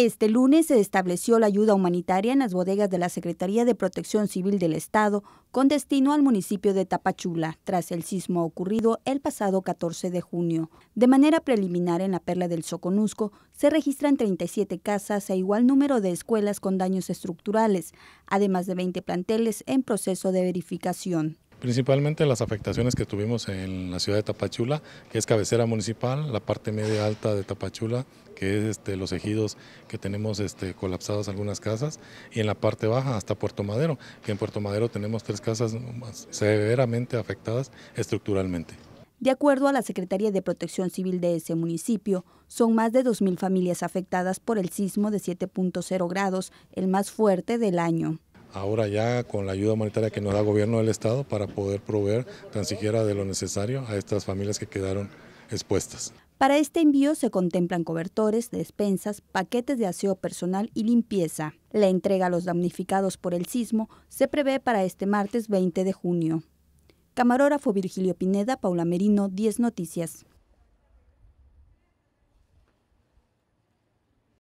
Este lunes se estableció la ayuda humanitaria en las bodegas de la Secretaría de Protección Civil del Estado con destino al municipio de Tapachula, tras el sismo ocurrido el pasado 14 de junio. De manera preliminar, en la Perla del Soconusco se registran 37 casas e igual número de escuelas con daños estructurales, además de 20 planteles en proceso de verificación. Principalmente las afectaciones que tuvimos en la ciudad de Tapachula, que es cabecera municipal, la parte media alta de Tapachula, que es este, los ejidos que tenemos este, colapsadas algunas casas, y en la parte baja hasta Puerto Madero, que en Puerto Madero tenemos tres casas severamente afectadas estructuralmente. De acuerdo a la Secretaría de Protección Civil de ese municipio, son más de 2.000 familias afectadas por el sismo de 7.0 grados, el más fuerte del año ahora ya con la ayuda humanitaria que nos da el gobierno del Estado para poder proveer tan siquiera de lo necesario a estas familias que quedaron expuestas. Para este envío se contemplan cobertores, despensas, paquetes de aseo personal y limpieza. La entrega a los damnificados por el sismo se prevé para este martes 20 de junio. Camarógrafo Virgilio Pineda, Paula Merino, 10 Noticias.